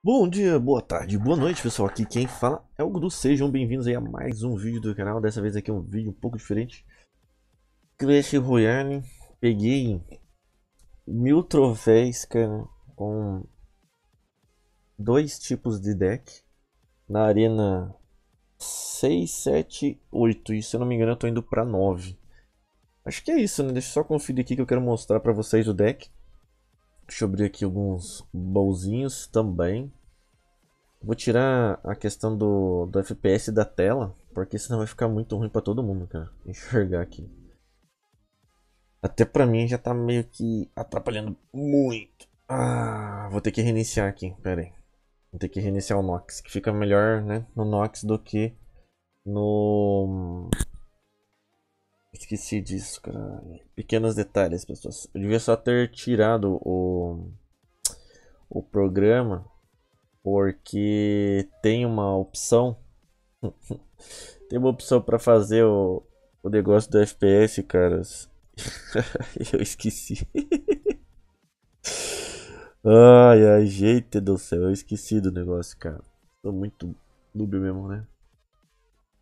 Bom dia, boa tarde, boa noite pessoal, aqui quem fala é o Gudu, sejam bem-vindos a mais um vídeo do canal, dessa vez aqui é um vídeo um pouco diferente Clash Royale, peguei mil troféus, cara, com dois tipos de deck Na arena 6, 7, 8 e se eu não me engano eu tô indo pra 9 Acho que é isso, né, deixa eu só conferir aqui que eu quero mostrar pra vocês o deck Deixa eu abrir aqui alguns bolzinhos também. Vou tirar a questão do, do FPS da tela, porque senão vai ficar muito ruim para todo mundo, cara. Enxergar aqui. Até pra mim já tá meio que atrapalhando muito. Ah, vou ter que reiniciar aqui, pera aí. Vou ter que reiniciar o Nox, que fica melhor né, no Nox do que no, Esqueci disso, cara. Pequenos detalhes, pessoas. Eu devia só ter tirado o, o programa, porque tem uma opção. tem uma opção para fazer o, o negócio do FPS, caras. Eu esqueci. ai, ai, gente do céu. Eu esqueci do negócio, cara. Tô muito noob mesmo, né?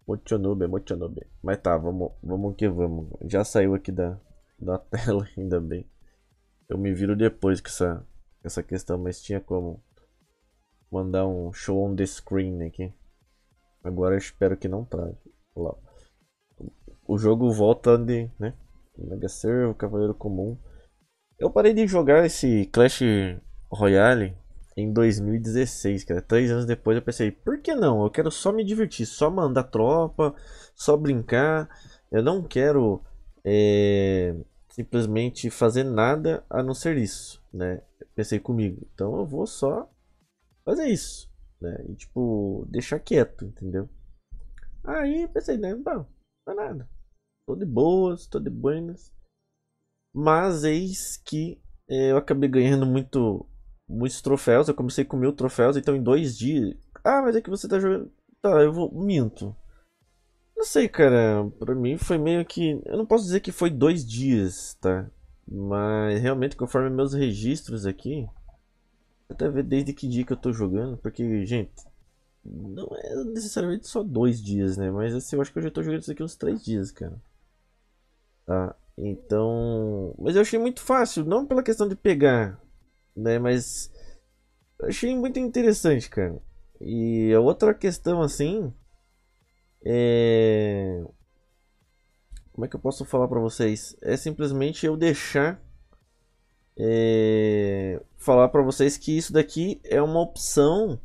Mochonube, Mochonube. Mas tá, vamos, vamos que vamos. Já saiu aqui da, da tela, ainda bem. Eu me viro depois com essa, essa questão, mas tinha como mandar um show on the screen aqui. Agora eu espero que não traga. Lá. O jogo volta de, né? Mega Servo, Cavaleiro Comum. Eu parei de jogar esse Clash Royale em 2016, cara. Três anos depois eu pensei, por que não? Eu quero só me divertir, só mandar tropa, só brincar. Eu não quero é, simplesmente fazer nada a não ser isso, né? pensei comigo, então eu vou só fazer isso, né? E tipo, deixar quieto, entendeu? Aí eu pensei, né? Bom, não é nada. Tô de boas, tô de buenas. Mas eis que é, eu acabei ganhando muito muitos troféus. Eu comecei com mil troféus, então em dois dias. Ah, mas é que você tá jogando. Tá, eu vou. Minto. Não sei, cara. Pra mim foi meio que. Eu não posso dizer que foi dois dias, tá? Mas realmente, conforme meus registros aqui. Até ver desde que dia que eu tô jogando. Porque, gente. Não é necessariamente só dois dias, né? Mas assim, eu acho que eu já tô jogando isso aqui uns três dias, cara. Tá? Então. Mas eu achei muito fácil. Não pela questão de pegar né? Mas achei muito interessante, cara. E a outra questão assim é como é que eu posso falar para vocês? É simplesmente eu deixar é... falar para vocês que isso daqui é uma opção.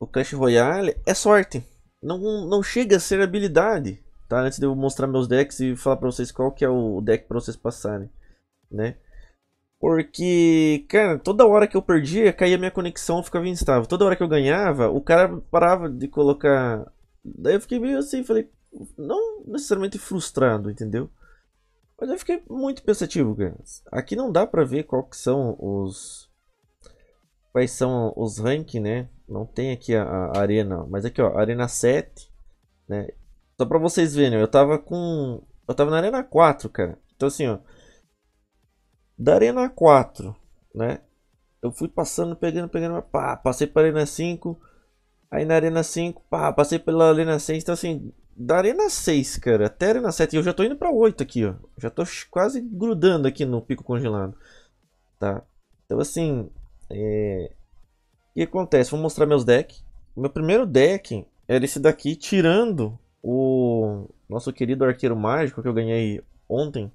O Clash Royale é sorte. Não, não chega a ser habilidade, tá? Antes de eu mostrar meus decks e falar para vocês qual que é o deck para vocês passarem, né? Porque, cara, toda hora que eu perdia, caía minha conexão, ficava instável. Toda hora que eu ganhava, o cara parava de colocar. Daí eu fiquei meio assim, falei, não necessariamente frustrado, entendeu? Mas eu fiquei muito pensativo, cara. Aqui não dá pra ver qual que são os. Quais são os ranks né? Não tem aqui a, a arena, mas aqui ó, arena 7, né? Só pra vocês verem, eu tava com. Eu tava na arena 4, cara. Então assim, ó. Da Arena 4, né? Eu fui passando, pegando, pegando, pá, passei pela Arena 5, aí na Arena 5, pá, passei pela Arena 6, então assim, da Arena 6, cara, até a Arena 7, eu já tô indo pra 8 aqui, ó. Já tô quase grudando aqui no pico congelado, tá? Então assim, é... que acontece, vou mostrar meus decks. Meu primeiro deck era esse daqui, tirando o nosso querido arqueiro mágico que eu ganhei ontem.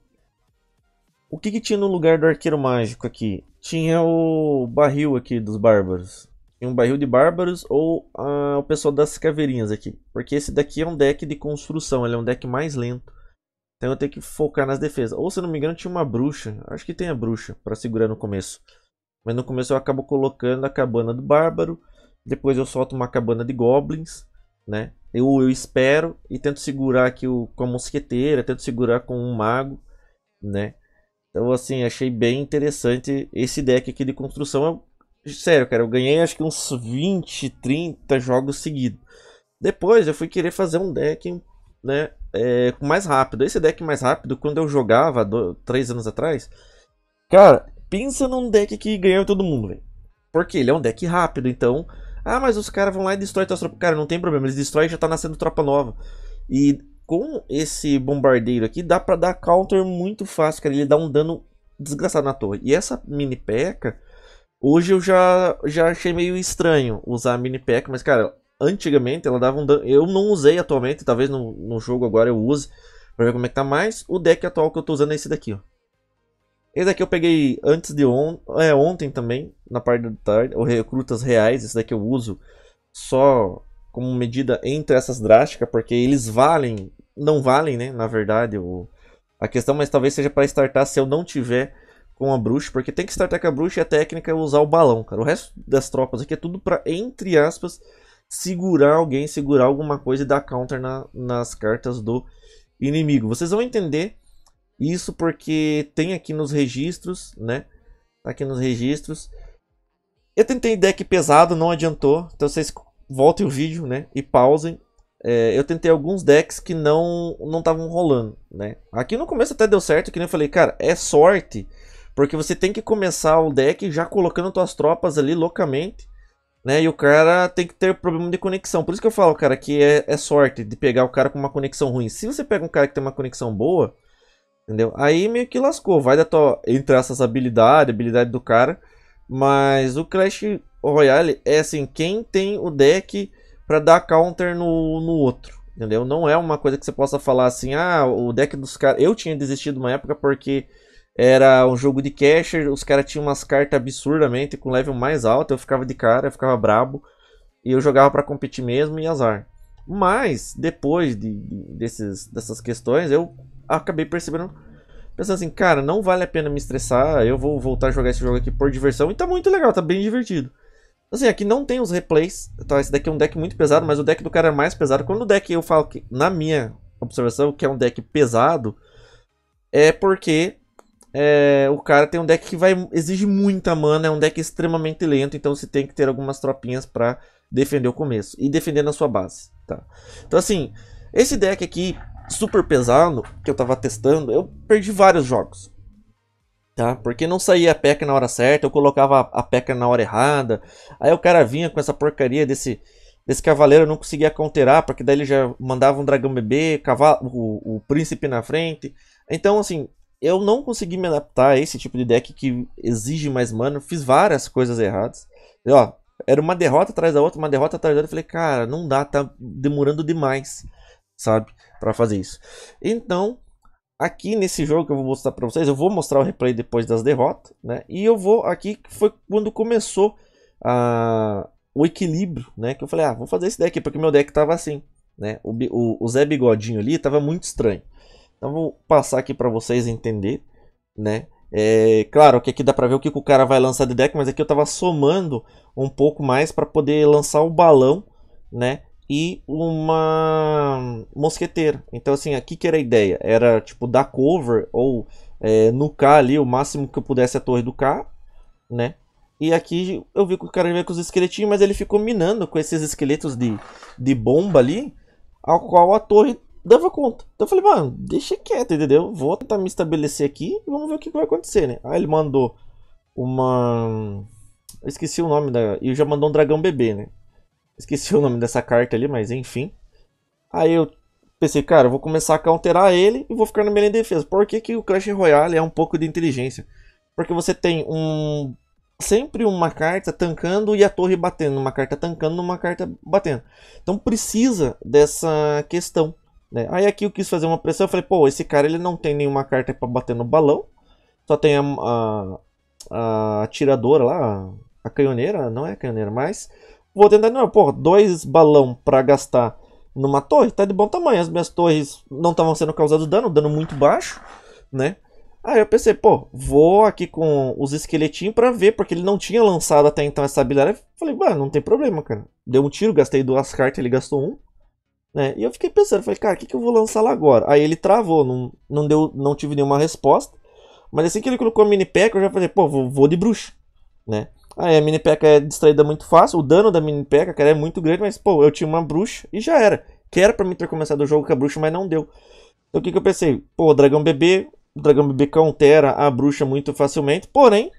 O que, que tinha no lugar do arqueiro mágico aqui? Tinha o barril aqui dos bárbaros. Tinha um barril de bárbaros ou ah, o pessoal das caveirinhas aqui. Porque esse daqui é um deck de construção, ele é um deck mais lento. Então eu tenho que focar nas defesas. Ou se não me engano tinha uma bruxa. Acho que tem a bruxa para segurar no começo. Mas no começo eu acabo colocando a cabana do bárbaro. Depois eu solto uma cabana de goblins. Né? Eu, eu espero e tento segurar aqui o, com a mosqueteira. Tento segurar com um mago. Né? Eu, então, assim, achei bem interessante esse deck aqui de construção. Eu, sério, cara, eu ganhei acho que uns 20, 30 jogos seguidos. Depois eu fui querer fazer um deck né, é, mais rápido. Esse deck mais rápido, quando eu jogava, do, três anos atrás, cara, pensa num deck que ganhou todo mundo, velho. Porque ele é um deck rápido, então... Ah, mas os caras vão lá e destrói tuas tropas. Cara, não tem problema, eles destroem e já tá nascendo tropa nova. E com esse bombardeiro aqui, dá pra dar counter muito fácil, cara. Ele dá um dano desgraçado na torre. E essa mini peca, hoje eu já, já achei meio estranho usar a mini peca, mas, cara, antigamente ela dava um dano. Eu não usei atualmente, talvez no, no jogo agora eu use pra ver como é que tá mais. O deck atual que eu tô usando é esse daqui, ó. Esse daqui eu peguei antes de on é, ontem também, na parte da tarde, o Recrutas Reais, esse daqui eu uso só como medida entre essas drásticas, porque eles valem não valem, né? Na verdade, o... a questão, mas talvez seja para startar se eu não tiver com a bruxa, porque tem que startar com a bruxa e a técnica é usar o balão, cara. O resto das tropas aqui é tudo para entre aspas, segurar alguém, segurar alguma coisa e dar counter na, nas cartas do inimigo. Vocês vão entender isso porque tem aqui nos registros, né? Tá aqui nos registros. Eu tentei deck pesado, não adiantou. Então vocês voltem o vídeo, né? E pausem é, eu tentei alguns decks que não não estavam rolando, né? Aqui no começo até deu certo, que nem eu falei, cara, é sorte, porque você tem que começar o deck já colocando tuas tropas ali loucamente, né? E o cara tem que ter problema de conexão. Por isso que eu falo, cara, que é, é sorte de pegar o cara com uma conexão ruim. Se você pega um cara que tem uma conexão boa, entendeu? Aí meio que lascou, vai da tua entre essas habilidades, habilidade do cara, mas o Clash Royale é assim, quem tem o deck para dar counter no, no outro. Entendeu? Não é uma coisa que você possa falar assim, ah, o deck dos caras. Eu tinha desistido uma época porque era um jogo de casher, os caras tinham umas cartas absurdamente com level mais alto, eu ficava de cara, eu ficava brabo. E eu jogava para competir mesmo e azar. Mas, depois de, de, desses, dessas questões, eu acabei percebendo. Pensando assim, cara, não vale a pena me estressar. Eu vou voltar a jogar esse jogo aqui por diversão. E tá muito legal, tá bem divertido. Assim, aqui não tem os replays, tá? Esse daqui é um deck muito pesado, mas o deck do cara é mais pesado. Quando o deck, eu falo que, na minha observação, que é um deck pesado, é porque é, o cara tem um deck que vai exige muita mana, é um deck extremamente lento, então você tem que ter algumas tropinhas para defender o começo e defender na sua base, tá? Então assim, esse deck aqui super pesado que eu tava testando, eu perdi vários jogos. Tá? Porque não saía a PECA na hora certa, eu colocava a PECA na hora errada. Aí o cara vinha com essa porcaria desse, desse cavaleiro, eu não conseguia counterar, porque daí ele já mandava um dragão bebê, cavalo, o, o príncipe na frente. Então, assim, eu não consegui me adaptar a esse tipo de deck que exige mais mana. Fiz várias coisas erradas. E, ó, era uma derrota atrás da outra, uma derrota atrás da outra. Eu falei, cara, não dá, tá demorando demais, sabe, para fazer isso. Então, Aqui nesse jogo que eu vou mostrar para vocês, eu vou mostrar o replay depois das derrotas, né? E eu vou aqui que foi quando começou a, o equilíbrio, né? Que eu falei, ah, vou fazer esse deck porque meu deck tava assim, né? O, o, o Zé Bigodinho ali tava muito estranho. Então vou passar aqui para vocês entender, né? É, claro que aqui dá para ver o que, que, o cara vai lançar de deck, mas aqui eu tava somando um pouco mais para poder lançar o balão, né? e uma mosqueteira. Então, assim, aqui que era a ideia. Era, tipo, dar cover ou é, nucar ali o máximo que eu pudesse a torre do K, né? E aqui eu vi que o cara veio com os esqueletinhos, mas ele ficou minando com esses esqueletos de, de bomba ali, ao qual a torre dava conta. Então eu falei, mano, deixa quieto, entendeu? Vou tentar me estabelecer aqui e vamos ver o que vai acontecer, né? Aí ele mandou uma... Eu esqueci o nome da... E já mandou um dragão bebê, né? Esqueci o nome dessa carta ali, mas enfim. Aí eu pensei, cara, eu vou começar a counterar ele e vou ficar na minha defesa. Por que, que o Clash Royale é um pouco de inteligência? Porque você tem um sempre uma carta tancando e a torre batendo, uma carta tancando, uma carta batendo. Então precisa dessa questão. Né? Aí aqui eu quis fazer uma pressão, eu falei, pô, esse cara ele não tem nenhuma carta para bater no balão, só tem a, a, a atiradora lá, a canhoneira, não é a canhoneira, mas Vou tentar, não, pô, dois balão para gastar numa torre, tá de bom tamanho. As minhas torres não estavam sendo causadas dano, dano muito baixo, né? Aí eu pensei, pô, vou aqui com os esqueletinhos para ver, porque ele não tinha lançado até então essa habilidade. falei, mano, não tem problema, cara. Deu um tiro, gastei duas cartas, ele gastou um. Né? E eu fiquei pensando, falei, cara, o que, que eu vou lançar lá agora? Aí ele travou, não, não, deu, não tive nenhuma resposta. Mas assim que ele colocou a mini pack, eu já falei, pô, vou, vou de bruxo, né? Aí ah, a mini peca é distraída muito fácil. O dano da mini peca, cara, é muito grande, mas, pô, eu tinha uma bruxa e já era. Que era pra mim ter começado o jogo com a bruxa, mas não deu. Então o que, que eu pensei? Pô, dragão bebê, o dragão bebê countera a bruxa muito facilmente. Porém,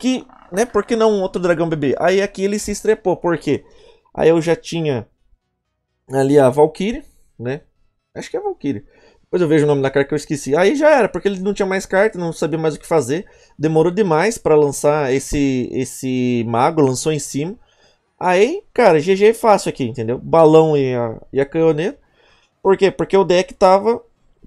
que, né, por que não um outro dragão bebê? Aí aqui ele se estrepou, por quê? Aí eu já tinha ali a Valkyrie, né? Acho que é a Valkyrie. Depois eu vejo o nome da carta que eu esqueci. Aí já era, porque ele não tinha mais carta, não sabia mais o que fazer. Demorou demais para lançar esse esse mago, lançou em cima. Aí, cara, GG é fácil aqui, entendeu? Balão e a, e a canhoneta. Por quê? Porque o deck tava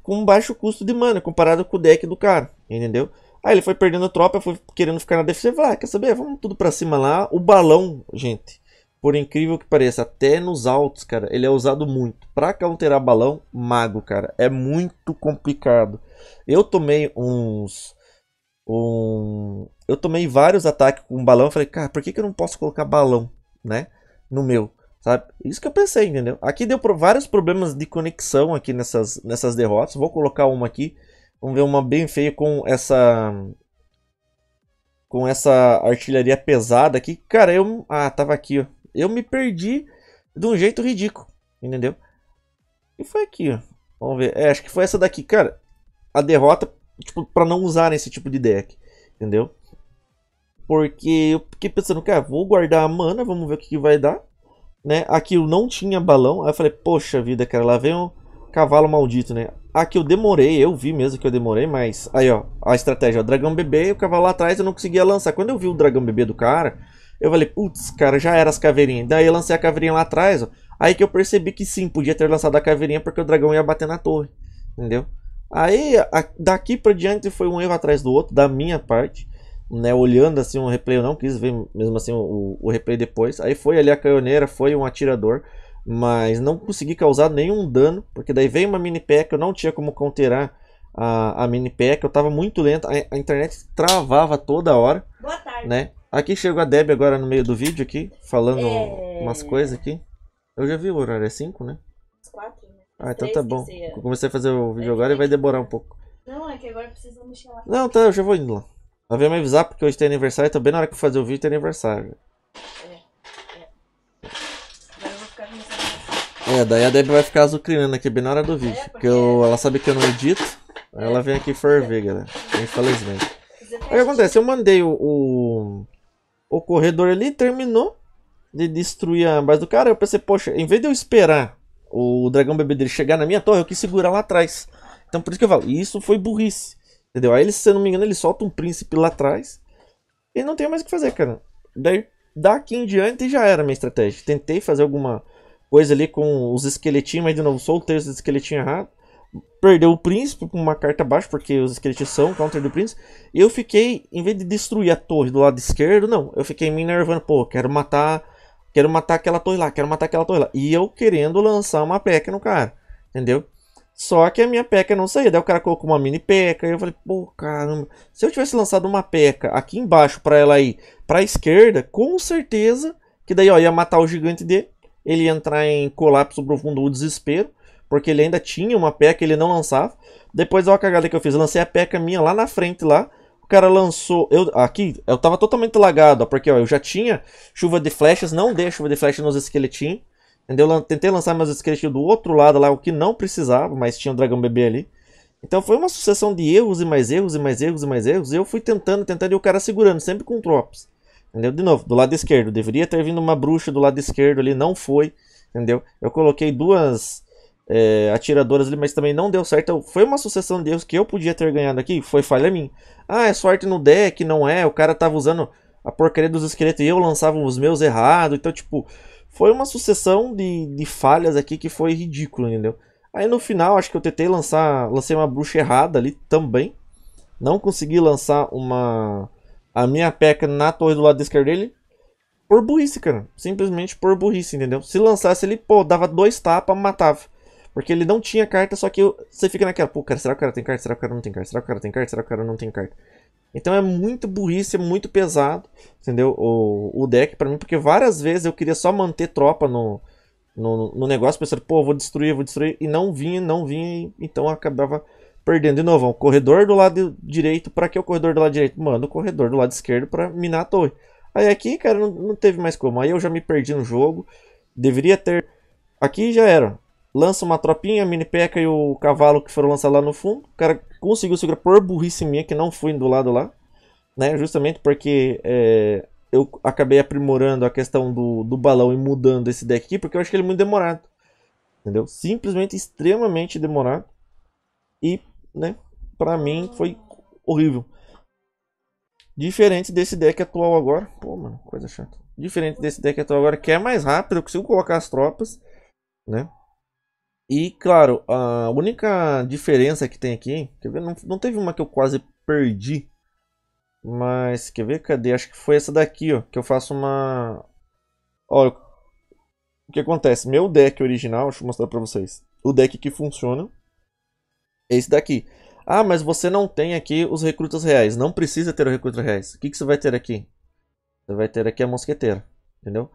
com baixo custo de mana comparado com o deck do cara, entendeu? Aí ele foi perdendo tropa, foi querendo ficar na defesa. Falei, ah, quer saber? Vamos tudo pra cima lá. O balão, gente, por incrível que pareça, até nos altos, cara, ele é usado muito. Pra counterar balão, mago, cara. É muito complicado. Eu tomei uns. Um, eu tomei vários ataques com balão. Falei, cara, por que, que eu não posso colocar balão, né? No meu, sabe? Isso que eu pensei, entendeu? Aqui deu pro, vários problemas de conexão aqui nessas, nessas derrotas. Vou colocar uma aqui. Vamos ver uma bem feia com essa com essa artilharia pesada aqui. Cara, eu... Ah, tava aqui, ó eu me perdi de um jeito ridículo, entendeu? E foi aqui, ó. Vamos ver. É, acho que foi essa daqui, cara. A derrota, tipo, pra não usar esse tipo de deck, entendeu? Porque eu fiquei pensando, cara, vou guardar a mana, vamos ver o que, vai dar. Né? Aqui eu não tinha balão, aí eu falei, poxa vida, cara, lá vem um cavalo maldito, né? Aqui eu demorei, eu vi mesmo que eu demorei, mas... Aí, ó, a estratégia, ó, dragão bebê e o cavalo lá atrás eu não conseguia lançar. Quando eu vi o dragão bebê do cara, eu falei, putz, cara, já era as caveirinhas. Daí eu lancei a caveirinha lá atrás, ó. Aí que eu percebi que sim, podia ter lançado a caveirinha porque o dragão ia bater na torre. Entendeu? Aí, a, daqui pra diante foi um erro atrás do outro, da minha parte. Né, olhando assim um replay, eu não quis ver mesmo assim o, o replay depois. Aí foi ali a canhoneira, foi um atirador, mas não consegui causar nenhum dano, porque daí veio uma mini pack, eu não tinha como counterar a, a mini pack, eu tava muito lento, a, a internet travava toda hora. Boa tarde. Né? Aqui chegou a Deb agora no meio do vídeo aqui, falando é... umas coisas aqui. Eu já vi o horário, é 5, né? 4, né? Ah, então tá bom. Eu comecei a fazer o vídeo é agora que... e vai demorar um pouco. Não, é que agora precisa mexer lá. Não, tá, eu já vou indo lá. Ela veio me avisar porque hoje tem aniversário, também então na hora que eu fazer o vídeo tem aniversário. É, é. é, daí a Deb vai ficar azucrinando aqui bem na hora do é, vídeo. É, porque, porque eu, ela sabe que eu não edito. Aí ela vem aqui ferver, galera. Infelizmente. O que acontece? Eu mandei o, o, o corredor ali terminou de destruir a base do cara. Eu pensei, poxa, em vez de eu esperar o dragão bebê dele chegar na minha torre, eu quis segurar lá atrás. Então por isso que eu falo, isso foi burrice. Entendeu? Aí, ele, se eu não me engano, ele solta um príncipe lá atrás. E não tem mais o que fazer, cara. Daí, daqui em diante já era a minha estratégia. Tentei fazer alguma coisa ali com os esqueletinhos, mas de novo, soltei os esqueletinhos errados perdeu o príncipe com uma carta abaixo, porque os esqueletos são counter do príncipe. Eu fiquei, em vez de destruir a torre do lado esquerdo, não. Eu fiquei me nervando pô, quero matar. Quero matar aquela torre lá, quero matar aquela torre lá. E eu querendo lançar uma peca no cara, entendeu? Só que a minha peca não saía. Daí o cara colocou uma mini peca. E eu falei, pô, caramba. Se eu tivesse lançado uma peca aqui embaixo para ela ir pra esquerda, com certeza que daí ó, ia matar o gigante dele. Ele ia entrar em colapso profundo ou desespero. Porque ele ainda tinha uma PECA, ele não lançava. Depois, olha a cagada que eu fiz. Eu lancei a PECA minha lá na frente, lá. O cara lançou... Eu, aqui, eu tava totalmente lagado, ó, porque ó, eu já tinha chuva de flechas. Não dei chuva de flechas nos esqueletinhos. Entendeu? Tentei lançar meus esqueletinhos do outro lado lá, o que não precisava, mas tinha o um dragão bebê ali. Então foi uma sucessão de erros e mais erros e mais erros e mais erros. E eu fui tentando, tentando e o cara segurando, sempre com tropas. Entendeu? De novo, do lado esquerdo. Deveria ter vindo uma bruxa do lado esquerdo ali, não foi. Entendeu? Eu coloquei duas é, atiradoras ali, mas também não deu certo. Foi uma sucessão de erros que eu podia ter ganhado aqui, foi falha minha. Ah, é sorte no deck, não é? O cara tava usando a porcaria dos esqueletos e eu lançava os meus errado. Então, tipo, foi uma sucessão de, de falhas aqui que foi ridículo, entendeu? Aí no final, acho que eu tentei lançar, lancei uma bruxa errada ali também. Não consegui lançar uma a minha peca na torre do lado esquerdo dele. Por burrice, cara. Simplesmente por burrice, entendeu? Se lançasse ele, pô, dava dois tapas, matava. Porque ele não tinha carta, só que você fica naquela, pô, cara, será que o cara tem carta? Será que o cara não tem carta? Será que o cara tem carta? Será que o cara não tem carta? Então é muito burrice, é muito pesado, entendeu? O, o deck para mim, porque várias vezes eu queria só manter tropa no, no, no negócio, pensando, pô, vou destruir, vou destruir, e não vinha, não vinha, então eu acabava perdendo. De novo, O corredor do lado direito, para que o corredor do lado direito? Manda o corredor do lado esquerdo para minar a torre. Aí aqui, cara, não, não teve mais como, aí eu já me perdi no jogo, deveria ter... Aqui já era, lança uma tropinha, a mini peca e o cavalo que foram lançar lá no fundo. O cara conseguiu segurar por burrice minha, que não fui do lado lá, né? Justamente porque é, eu acabei aprimorando a questão do, do balão e mudando esse deck aqui, porque eu acho que ele é muito demorado. Entendeu? Simplesmente extremamente demorado. E, né, pra mim foi horrível. Diferente desse deck atual agora. Pô, mano, coisa chata. Diferente desse deck atual agora, que é mais rápido, eu consigo colocar as tropas, né? E claro, a única diferença que tem aqui, quer ver, não, não teve uma que eu quase perdi. Mas, quer ver, cadê? Acho que foi essa daqui, ó, que eu faço uma... Olha, o que acontece? Meu deck original, deixa eu mostrar pra vocês. O deck que funciona é esse daqui. Ah, mas você não tem aqui os recrutas reais. Não precisa ter o recrutas reais. O que, que você vai ter aqui? Você vai ter aqui a mosqueteira, entendeu?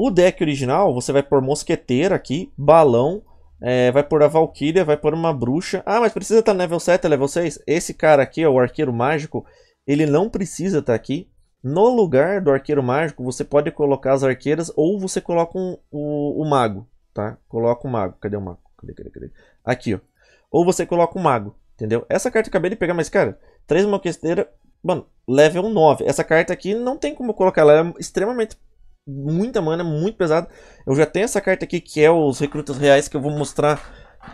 O deck original, você vai pôr mosqueteira aqui, balão, é, vai pôr a Valkyria, vai pôr uma bruxa. Ah, mas precisa estar tá level 7, é level 6? Esse cara aqui, ó, o arqueiro mágico, ele não precisa estar tá aqui. No lugar do arqueiro mágico, você pode colocar as arqueiras ou você coloca um, o, o mago, tá? Coloca o mago. Cadê o mago? Cadê, cadê, cadê? Aqui, ó. Ou você coloca o mago, entendeu? Essa carta eu acabei de pegar, mas, cara, três mosqueteiras. mano, level 9. Essa carta aqui não tem como colocar, ela é extremamente muita mana, muito pesada. Eu já tenho essa carta aqui que é os recrutas reais que eu vou mostrar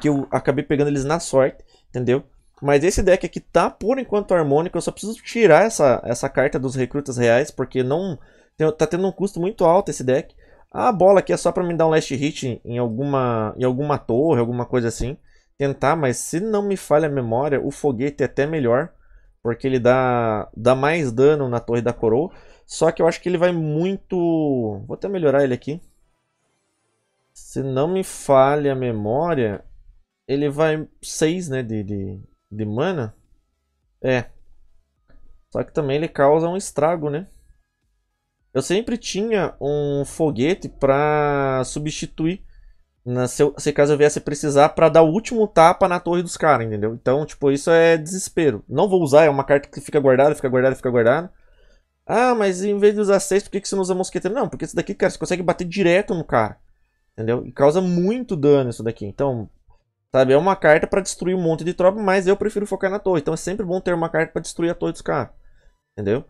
que eu acabei pegando eles na sorte, entendeu? Mas esse deck aqui tá por enquanto harmônico, eu só preciso tirar essa, essa carta dos recrutas reais, porque não tá tendo um custo muito alto esse deck. A bola aqui é só para me dar um last hit em, em alguma, em alguma torre, alguma coisa assim. Tentar, mas se não me falha a memória, o foguete é até melhor, porque ele dá, dá mais dano na torre da coroa. Só que eu acho que ele vai muito... Vou até melhorar ele aqui. Se não me falha a memória, ele vai 6 né, de, de, de mana. É. Só que também ele causa um estrago, né? Eu sempre tinha um foguete para substituir. Na, se, eu, se, caso eu viesse precisar para dar o último tapa na torre dos caras, entendeu? Então, tipo, isso é desespero. Não vou usar, é uma carta que fica guardada, fica guardada, fica guardada. Ah, mas em vez de usar 6, por que, que você não usa mosqueteiro? Não, porque isso daqui, cara, você consegue bater direto no cara. Entendeu? E causa muito dano isso daqui. Então, sabe, é uma carta para destruir um monte de tropa, mas eu prefiro focar na torre. Então é sempre bom ter uma carta para destruir a torre dos caras. Entendeu?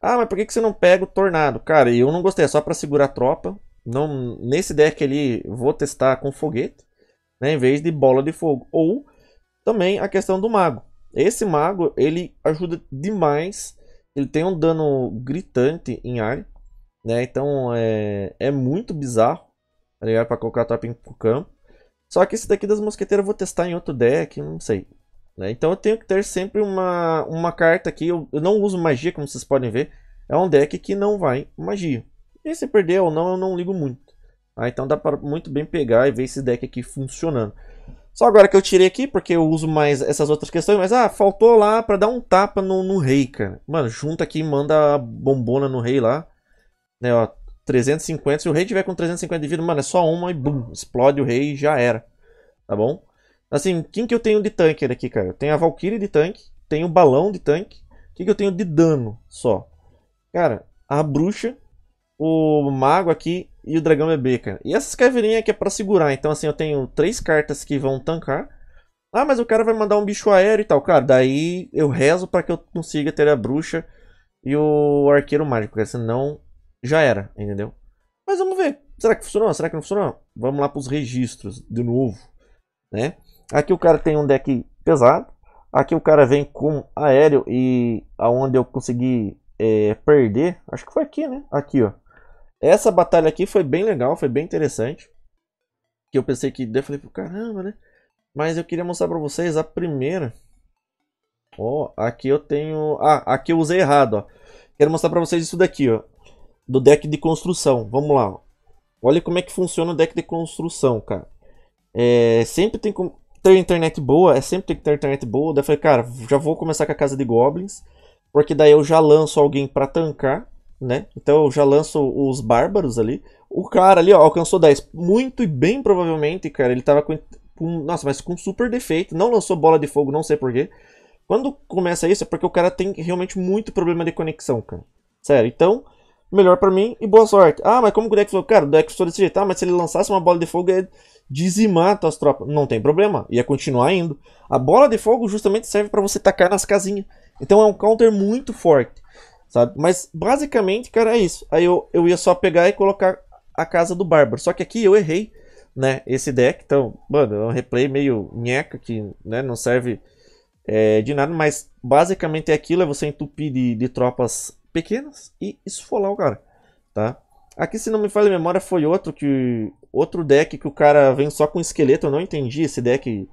Ah, mas por que, que você não pega o tornado? Cara, eu não gostei, é só para segurar a tropa. Não, nesse deck ali, vou testar com foguete, né, em vez de bola de fogo. Ou também a questão do mago. Esse mago, ele ajuda demais ele tem um dano gritante em área. Né? Então é, é muito bizarro. Tá ligado? Pra colocar top pro campo. Só que esse daqui das mosqueteiras eu vou testar em outro deck, não sei. Né? Então eu tenho que ter sempre uma, uma carta aqui. Eu, eu, não uso magia, como vocês podem ver. É um deck que não vai magia. E se perder ou não, eu não ligo muito. Ah, então dá para muito bem pegar e ver esse deck aqui funcionando. Só agora que eu tirei aqui, porque eu uso mais essas outras questões, mas ah, faltou lá para dar um tapa no, no, rei, cara. Mano, junta aqui e manda a bombona no rei lá. Né, ó, 350. Se o rei tiver com 350 de vida, mano, é só uma e bum, explode o rei e já era. Tá bom? Assim, quem que eu tenho de tanque aqui, cara? Eu tenho a Valkyrie de tanque, tenho o balão de tanque. O que, que eu tenho de dano só? Cara, a bruxa, o mago aqui e o dragão é bebê, cara. E essas caveirinhas aqui é pra segurar. Então, assim, eu tenho três cartas que vão tancar. Ah, mas o cara vai mandar um bicho aéreo e tal. Cara, daí eu rezo para que eu consiga ter a bruxa e o arqueiro mágico. Porque Senão, já era, entendeu? Mas vamos ver. Será que funcionou? Será que não funcionou? Vamos lá pros registros, de novo. Né? Aqui o cara tem um deck pesado. Aqui o cara vem com aéreo e aonde eu consegui é, perder. Acho que foi aqui, né? Aqui, ó. Essa batalha aqui foi bem legal, foi bem interessante. Que eu pensei que... Daí eu falei, caramba, né? Mas eu queria mostrar pra vocês a primeira. Ó, oh, aqui eu tenho... Ah, aqui eu usei errado, ó. Quero mostrar pra vocês isso daqui, ó. Do deck de construção. Vamos lá, ó. Olha como é que funciona o deck de construção, cara. É, sempre tem que ter internet boa, é sempre tem que ter internet boa. Daí eu falei, cara, já vou começar com a casa de goblins. Porque daí eu já lanço alguém pra tancar né? Então eu já lanço os bárbaros ali. O cara ali, ó, alcançou 10. Muito e bem provavelmente, cara, ele tava com, com Nossa, mas com super defeito. Não lançou bola de fogo, não sei porquê. Quando começa isso é porque o cara tem realmente muito problema de conexão, cara. Sério, então, melhor para mim e boa sorte. Ah, mas como que o deck falou? Cara, o deck falou desse jeito. Ah, mas se ele lançasse uma bola de fogo, ia dizimar tuas tropas. Não tem problema, ia continuar indo. A bola de fogo justamente serve para você tacar nas casinhas. Então é um counter muito forte sabe? Mas basicamente, cara, é isso. Aí eu, eu ia só pegar e colocar a casa do Bárbaro. Só que aqui eu errei, né? Esse deck, então, mano, é um replay meio nheca que né, não serve é, de nada, mas basicamente é aquilo: é você entupir de, de tropas pequenas e esfolar o cara, tá? Aqui, se não me falha a memória, foi outro que outro deck que o cara vem só com esqueleto. Eu não entendi esse deck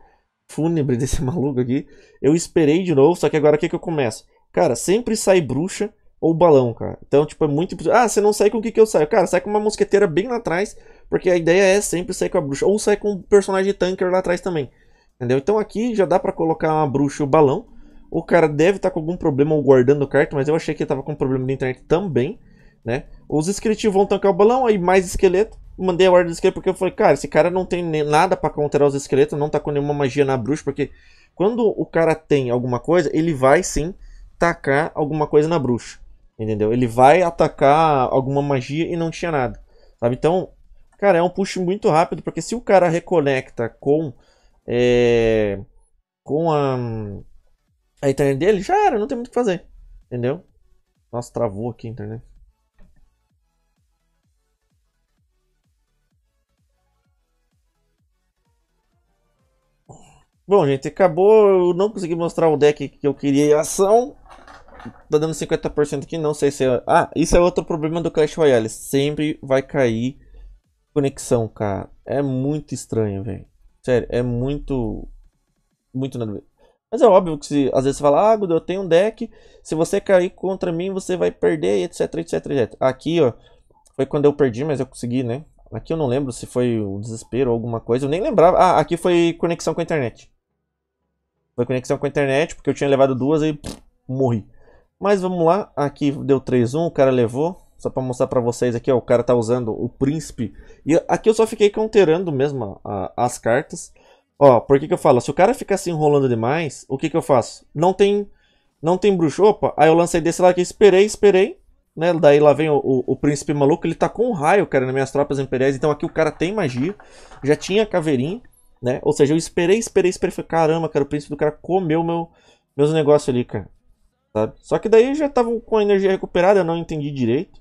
fúnebre desse maluco aqui. Eu esperei de novo, só que agora o que, que eu começo? Cara, sempre sai bruxa ou balão, cara. Então, tipo, é muito. Ah, você não sai com o que, que eu saio? Cara, sai com uma mosqueteira bem lá atrás, porque a ideia é sempre sair com a bruxa. Ou sai com um personagem tanker lá atrás também. Entendeu? Então aqui já dá para colocar uma bruxa e o balão. O cara deve estar tá com algum problema guardando o cartão, mas eu achei que ele tava com problema de internet também, né? Os esqueletos vão tancar o balão, aí mais esqueleto. Mandei a ordem do esqueleto porque eu falei, cara, esse cara não tem nada para counterar os esqueletos, não tá com nenhuma magia na bruxa, porque quando o cara tem alguma coisa, ele vai sim tacar alguma coisa na bruxa. Entendeu? Ele vai atacar alguma magia e não tinha nada. Sabe? Então, cara, é um push muito rápido, porque se o cara reconecta com. É, com a. A internet dele, já era, não tem muito o que fazer. Entendeu? Nossa, travou aqui a internet. Bom, gente, acabou. Eu não consegui mostrar o deck que eu queria em ação tá dando 50% aqui não sei se é... Ah, isso é outro problema do Clash Royale. Sempre vai cair conexão, cara. É muito estranho, velho. Sério, é muito... Muito nada Mas é óbvio que se, às vezes você fala, ah, Gudo, eu tenho um deck, se você cair contra mim, você vai perder, etc, etc, etc. Aqui, ó, foi quando eu perdi, mas eu consegui, né? Aqui eu não lembro se foi o desespero ou alguma coisa, eu nem lembrava. Ah, aqui foi conexão com a internet. Foi conexão com a internet, porque eu tinha levado duas e pff, morri. Mas vamos lá, aqui deu 3-1, o cara levou. Só para mostrar para vocês aqui, ó, o cara tá usando o príncipe. E aqui eu só fiquei counterando mesmo a, a, as cartas. Ó, por que que eu falo? Se o cara ficar se enrolando demais, o que que eu faço? Não tem não tem bruxo. Opa, aí eu lancei desse lado aqui, esperei, esperei. Né? Daí lá vem o, o, o, príncipe maluco, ele tá com um raio, cara, nas minhas tropas imperiais. Então aqui o cara tem magia, já tinha caveirinha, né? Ou seja, eu esperei, esperei, esperei. Caramba, cara, o príncipe do cara comeu meu, meus negócios ali, cara. Sabe? Só que daí eu já tava com a energia recuperada, eu não entendi direito,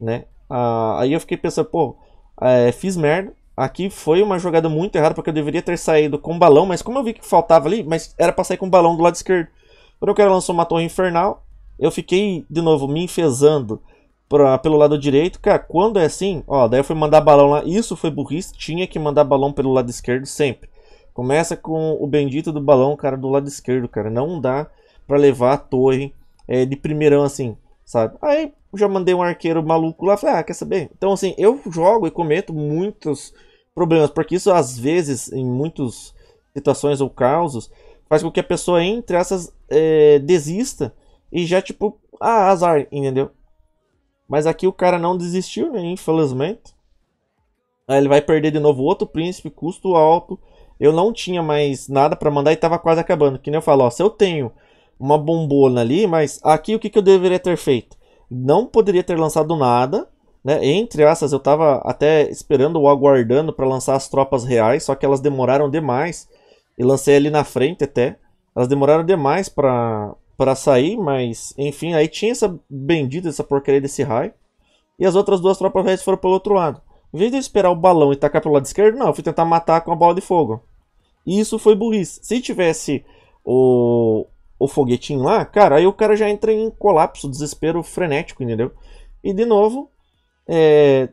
né? Ah, aí eu fiquei pensando, pô, é, fiz merda. Aqui foi uma jogada muito errada, porque eu deveria ter saído com balão, mas como eu vi que faltava ali, mas era pra sair com balão do lado esquerdo. Quando o cara lançou uma torre infernal, eu fiquei, de novo, me enfesando pra, pelo lado direito. Cara, quando é assim, ó, daí eu fui mandar balão lá. Isso foi burrice, tinha que mandar balão pelo lado esquerdo sempre. Começa com o bendito do balão, cara, do lado esquerdo, cara. Não dá para levar a torre é, de primeirão, assim, sabe? Aí já mandei um arqueiro maluco lá, falei, ah, quer saber? Então, assim, eu jogo e cometo muitos problemas, porque isso às vezes, em muitas situações ou casos, faz com que a pessoa entre essas, é, desista e já, tipo, ah, azar, entendeu? Mas aqui o cara não desistiu, infelizmente. Aí ele vai perder de novo outro príncipe, custo alto. Eu não tinha mais nada para mandar e tava quase acabando. Que nem eu falo, ó, se eu tenho uma bombona ali, mas aqui o que, que eu deveria ter feito? Não poderia ter lançado nada, né? Entre essas eu estava até esperando ou aguardando para lançar as tropas reais, só que elas demoraram demais. E lancei ali na frente até. Elas demoraram demais para para sair, mas enfim, aí tinha essa bendita, essa porcaria desse raio. E as outras duas tropas reais foram pelo outro lado. Em vez de eu esperar o balão e tacar pelo lado esquerdo, não, eu fui tentar matar com a bola de fogo. E isso foi burrice. Se tivesse o, o foguetinho lá, cara, aí o cara já entra em colapso, desespero frenético, entendeu? E de novo, é...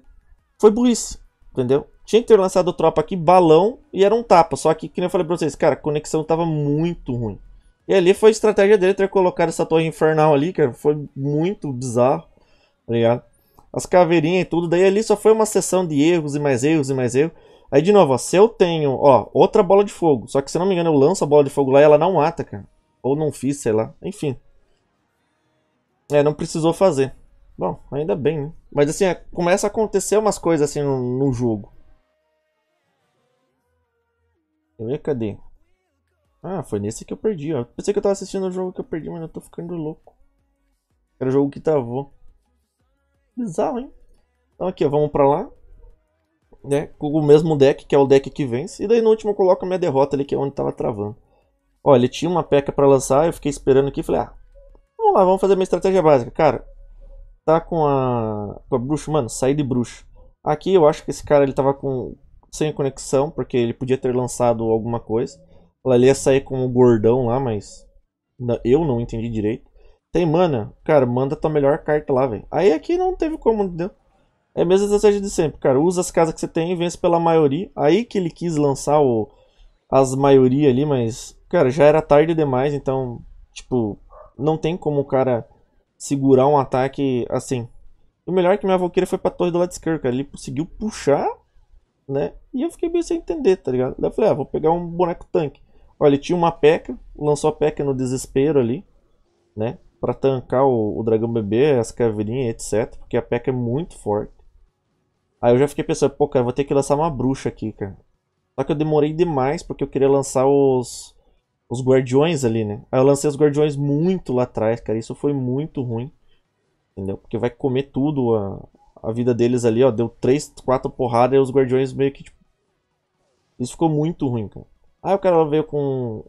foi burrice, entendeu? Tinha que ter lançado tropa aqui, balão, e era um tapa. Só que, como eu falei pra vocês, cara, a conexão tava muito ruim. E ali foi a estratégia dele ter colocado essa torre infernal ali, cara. Foi muito bizarro, tá ligado? As caveirinhas e tudo. Daí ali só foi uma sessão de erros e mais erros e mais erros. Aí de novo, ó, se eu tenho, ó, outra bola de fogo. Só que se não me engano eu lanço a bola de fogo lá e ela não mata, cara. Ou não fiz, sei lá. Enfim. É, não precisou fazer. Bom, ainda bem, né? Mas assim, é, começa a acontecer umas coisas assim no, no jogo. Cadê? Ah, foi nesse que eu perdi, ó. Pensei que eu tava assistindo o jogo que eu perdi, mas eu tô ficando louco. Era o jogo que travou. Bizarro, hein? Então aqui, ó, vamos pra lá. Né? Com o mesmo deck, que é o deck que vence. E daí no último eu coloco a minha derrota ali, que é onde tava travando. Olha, ele tinha uma peca para lançar, eu fiquei esperando aqui e falei, ah, vamos lá, vamos fazer minha estratégia básica. Cara, tá com a, com a bruxa, mano, Saí de bruxa. Aqui eu acho que esse cara ele tava com, sem conexão, porque ele podia ter lançado alguma coisa. Ele ia sair com o gordão lá, mas eu não entendi direito. Tem mana, cara, manda tua melhor carta lá, velho. Aí aqui não teve como, entendeu? É a mesma estratégia de sempre, cara. Usa as casas que você tem e vence pela maioria. Aí que ele quis lançar o as maioria ali, mas, cara, já era tarde demais, então, tipo, não tem como o cara segurar um ataque assim. O melhor é que minha valqueira foi pra torre do lado esquerdo, cara. Ele conseguiu puxar, né? E eu fiquei meio sem entender, tá ligado? Daí eu falei, ah, vou pegar um boneco tanque. Olha, ele tinha uma peca, lançou a peca no desespero ali, né? Pra tancar o, o dragão bebê, as caveirinhas, etc. Porque a peca é muito forte. Aí eu já fiquei pensando, pô, cara, vou ter que lançar uma bruxa aqui, cara. Só que eu demorei demais porque eu queria lançar os, os Guardiões ali, né? Aí eu lancei os Guardiões muito lá atrás, cara. Isso foi muito ruim. Entendeu? Porque vai comer tudo a, a vida deles ali, ó. Deu 3, 4 porradas e os Guardiões meio que. Tipo... Isso ficou muito ruim, cara. Aí o cara veio com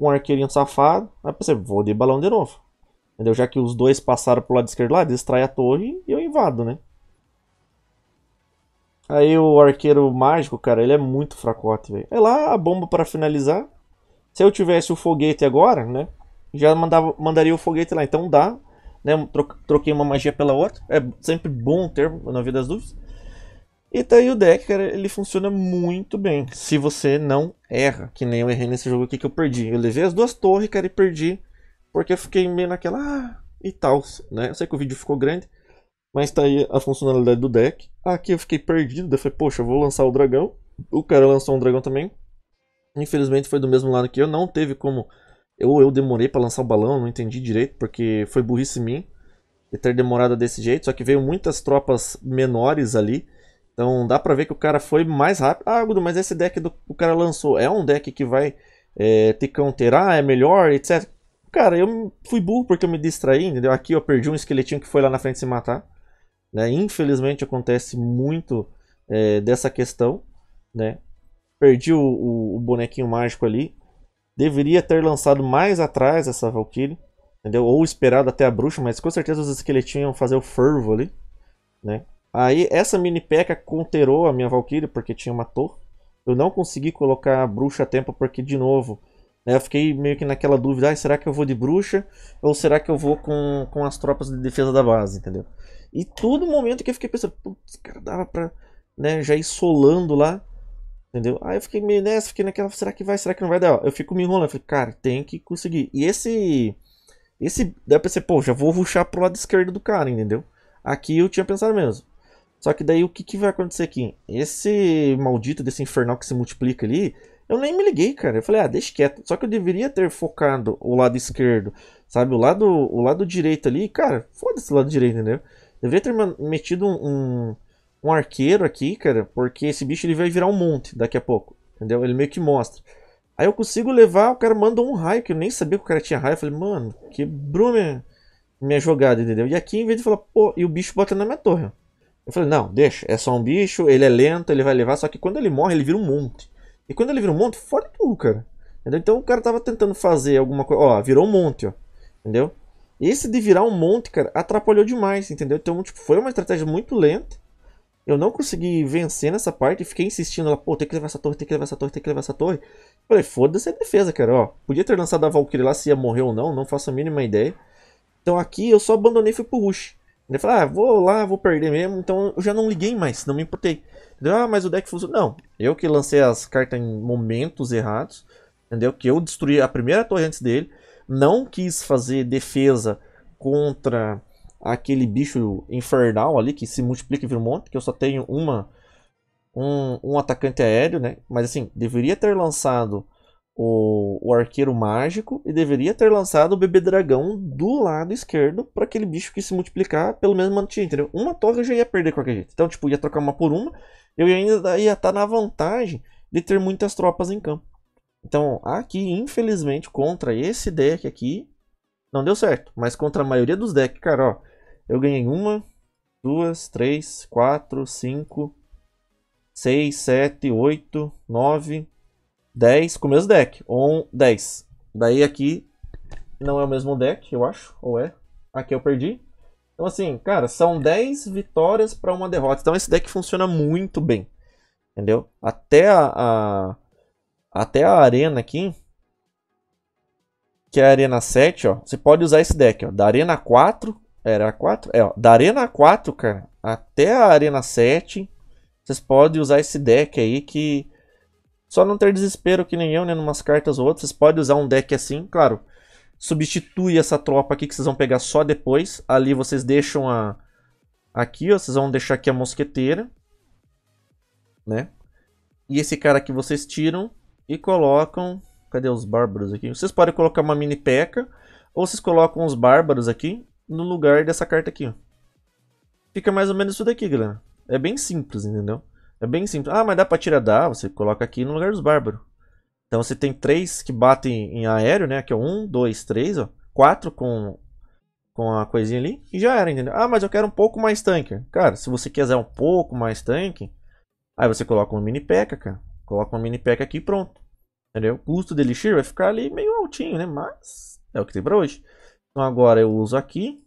um arqueirinho safado. Aí eu pensei, vou de balão de novo. Entendeu? Já que os dois passaram pro lado esquerdo lá, distrai a torre e eu invado, né? Aí o arqueiro mágico, cara, ele é muito fracote, velho. É lá a bomba para finalizar. Se eu tivesse o foguete agora, né? Já mandava, mandaria o foguete lá. Então dá, né? Troquei uma magia pela outra. É sempre bom ter na vida das dúvidas. E tá aí o deck, cara, ele funciona muito bem. Se você não erra, que nem eu errei nesse jogo aqui que eu perdi. Eu levei as duas torres, cara, e perdi. Porque eu fiquei meio naquela... Ah, e tal, né? Eu sei que o vídeo ficou grande. Mas tá aí a funcionalidade do deck. Aqui eu fiquei perdido, eu falei, poxa, eu vou lançar o dragão. O cara lançou um dragão também. Infelizmente foi do mesmo lado que eu, não teve como... Eu, eu demorei para lançar o balão, não entendi direito, porque foi burrice mim de ter demorado desse jeito. Só que veio muitas tropas menores ali. Então dá pra ver que o cara foi mais rápido. Ah, Gudo, mas esse deck do o cara lançou é um deck que vai é, te counterar, é melhor, etc. Cara, eu fui burro porque eu me distraí, entendeu? Aqui eu perdi um esqueletinho que foi lá na frente se matar. Né? Infelizmente acontece muito é, dessa questão. Né? Perdi o, o, o, bonequinho mágico ali. Deveria ter lançado mais atrás essa Valkyrie. Entendeu? Ou esperado até a bruxa, mas com certeza os esqueletinhos iam fazer o fervo ali. Né? Aí essa mini peca conterou a minha Valkyrie porque tinha uma torre. Eu não consegui colocar a bruxa a tempo porque, de novo, eu fiquei meio que naquela dúvida, ah, será que eu vou de bruxa ou será que eu vou com, com as tropas de defesa da base, entendeu? E todo momento que eu fiquei pensando, putz, cara, dava pra né, já ir solando lá, entendeu? Aí eu fiquei meio nessa, fiquei naquela, será que vai, será que não vai dar? Eu fico me enrolando, eu falei, cara, tem que conseguir. E esse, esse, daí pra ser pô, já vou ruxar pro lado esquerdo do cara, entendeu? Aqui eu tinha pensado mesmo. Só que daí o que, que vai acontecer aqui? Esse maldito desse infernal que se multiplica ali, eu nem me liguei, cara. Eu falei, ah, deixa quieto. Só que eu deveria ter focado o lado esquerdo, sabe? O lado, o lado direito ali, cara, foda-se o lado direito, entendeu? Deveria ter metido um, um, um, arqueiro aqui, cara, porque esse bicho ele vai virar um monte daqui a pouco, entendeu? Ele meio que mostra. Aí eu consigo levar, o cara manda um raio, que eu nem sabia que o cara tinha raio. Eu falei, mano, quebrou minha, minha jogada, entendeu? E aqui, em vez de falar, pô, e o bicho bota na minha torre. Eu falei, não, deixa, é só um bicho, ele é lento, ele vai levar, só que quando ele morre, ele vira um monte. E quando ele vira um monte, fora tudo, cara. Entendeu? Então o cara tava tentando fazer alguma coisa. Ó, virou um monte, ó. Entendeu? Esse de virar um monte, cara, atrapalhou demais, entendeu? Então, tipo, foi uma estratégia muito lenta. Eu não consegui vencer nessa parte e fiquei insistindo lá, pô, tem que levar essa torre, tem que levar essa torre, tem que levar essa torre. Falei, foda-se a defesa, cara, ó. Podia ter lançado a Valkyrie lá se ia morrer ou não, não faço a mínima ideia. Então aqui eu só abandonei e fui pro Rush. Ele falou, ah, vou lá, vou perder mesmo, então eu já não liguei mais, não me importei. Entendeu? Ah, mas o deck funciona. Não, eu que lancei as cartas em momentos errados, entendeu? Que eu destruí a primeira torre antes dele, não quis fazer defesa contra aquele bicho infernal ali que se multiplica e vira um monte, que eu só tenho uma um, um atacante aéreo, né? Mas assim, deveria ter lançado o, o arqueiro mágico e deveria ter lançado o bebê dragão do lado esquerdo para aquele bicho que se multiplicar pelo mesmo mantinha, entendeu? Uma torre eu já ia perder qualquer jeito. Então, tipo, ia trocar uma por uma, eu ainda ia estar tá na vantagem de ter muitas tropas em campo. Então, aqui, infelizmente, contra esse deck aqui, não deu certo. Mas contra a maioria dos decks, cara, ó, eu ganhei uma, duas, três, quatro, cinco, seis, sete, oito, nove... 10 com o mesmo deck. On 10. Daí aqui não é o mesmo deck, eu acho. Ou é? Aqui eu perdi. Então assim, cara, são 10 vitórias para uma derrota. Então esse deck funciona muito bem. Entendeu? Até a, a até a arena aqui, que é a arena 7, ó. Você pode usar esse deck, ó. Da arena 4, era a 4? É, ó. Da arena 4, cara, até a arena 7, vocês podem usar esse deck aí que só não ter desespero que nem eu, né? Numas cartas ou outras. Vocês podem usar um deck assim, claro. Substitui essa tropa aqui que vocês vão pegar só depois. Ali vocês deixam a... Aqui, ó. Vocês vão deixar aqui a mosqueteira. Né? E esse cara aqui vocês tiram e colocam... Cadê os bárbaros aqui? Vocês podem colocar uma mini peca. Ou vocês colocam os bárbaros aqui no lugar dessa carta aqui, ó. Fica mais ou menos isso daqui, galera. É bem simples, entendeu? É bem simples. Ah, mas dá pra tirar? Dá. Você coloca aqui no lugar dos bárbaros. Então você tem três que batem em aéreo, né? Aqui é um, dois, três, ó. Quatro com, com a coisinha ali. E já era, entendeu? Ah, mas eu quero um pouco mais tanque. Cara, se você quiser um pouco mais tanque, aí você coloca uma mini peca, cara. Coloca uma mini peca aqui e pronto. Entendeu? O custo do Elixir vai ficar ali meio altinho, né? Mas é o que tem pra hoje. Então agora eu uso aqui.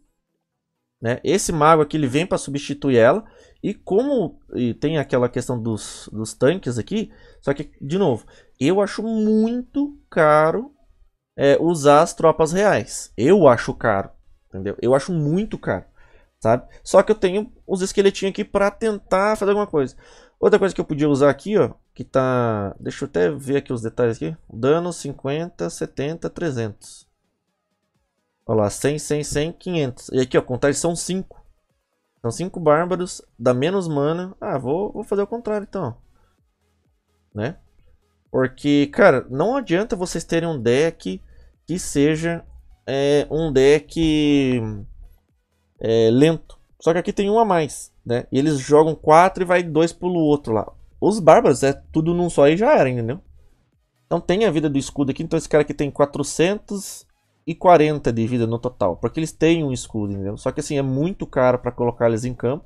Né? Esse mago aqui ele vem para substituir ela. E como e tem aquela questão dos, dos tanques aqui, só que, de novo, eu acho muito caro é, usar as tropas reais. Eu acho caro, entendeu? Eu acho muito caro, sabe? Só que eu tenho os esqueletinhos aqui para tentar fazer alguma coisa. Outra coisa que eu podia usar aqui, ó, que tá... Deixa eu até ver aqui os detalhes aqui. Dano 50, 70, 300. Olha lá, 100, 100, 100, 500. E aqui, ó, contrários são 5. São 5 bárbaros, dá menos mana. Ah, vou, vou fazer o contrário então. Né? Porque, cara, não adianta vocês terem um deck que seja é, um deck é, lento. Só que aqui tem um a mais, né? E eles jogam 4 e vai 2 pro outro lá. Os bárbaros é tudo num só e já era, entendeu? Então tem a vida do escudo aqui. Então esse cara aqui tem 400 e 40 de vida no total, porque eles têm um escudo, entendeu? Só que assim, é muito caro para colocar eles em campo.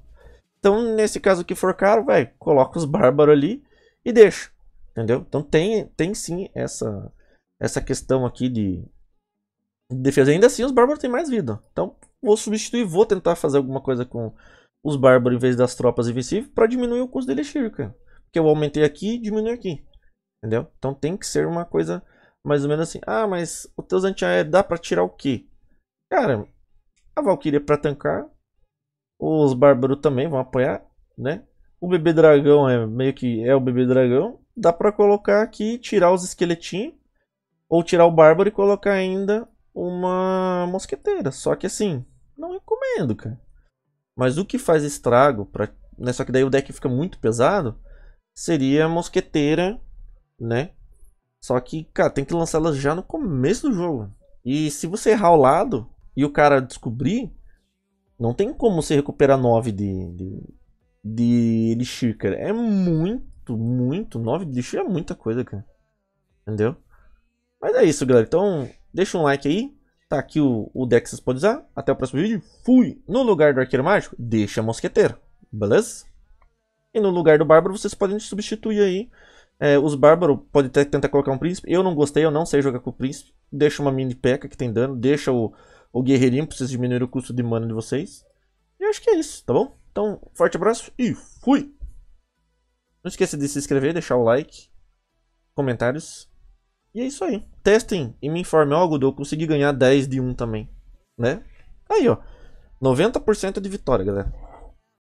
Então, nesse caso que for caro, vai, coloca os bárbaros ali e deixa, entendeu? Então tem, tem sim essa essa questão aqui de, defesa. Ainda assim, os bárbaros têm mais vida. Então, vou substituir, vou tentar fazer alguma coisa com os bárbaros em vez das tropas invencíveis para diminuir o custo dele, cara. Porque eu aumentei aqui e diminui aqui, entendeu? Então tem que ser uma coisa mais ou menos assim: ah, mas o teus antiaéreos dá para tirar o quê? Cara, a Valkyria para tancar, os bárbaros também vão apoiar, né? O bebê dragão é meio que é o bebê dragão, dá para colocar aqui, tirar os esqueletinhos ou tirar o bárbaro e colocar ainda uma mosqueteira. Só que assim, não recomendo, cara. Mas o que faz estrago para, né, só que daí o deck fica muito pesado, seria a mosqueteira, né? Só que, cara, tem que lançar elas já no começo do jogo. E se você errar o lado e o cara descobrir, não tem como você recuperar 9 de, de, de Elixir, cara. É muito, muito. 9 de Elixir é muita coisa, cara. Entendeu? Mas é isso, galera. Então, deixa um like aí. Tá aqui o, o deck que vocês podem usar. Até o próximo vídeo. Fui! No lugar do arqueiro mágico, deixa mosqueteiro. Beleza? E no lugar do bárbaro, vocês podem substituir aí é, os bárbaros podem até tentar colocar um príncipe. Eu não gostei, eu não sei jogar com o príncipe. Deixa uma mini peca que tem dano. Deixa o, o guerreirinho pra vocês diminuírem o custo de mana de vocês. E acho que é isso, tá bom? Então, forte abraço e fui! Não esqueça de se inscrever, deixar o like, comentários. E é isso aí. Testem e me informem. Ó, oh, eu consegui ganhar 10 de 1 também, né? Aí, ó. 90% de vitória, galera.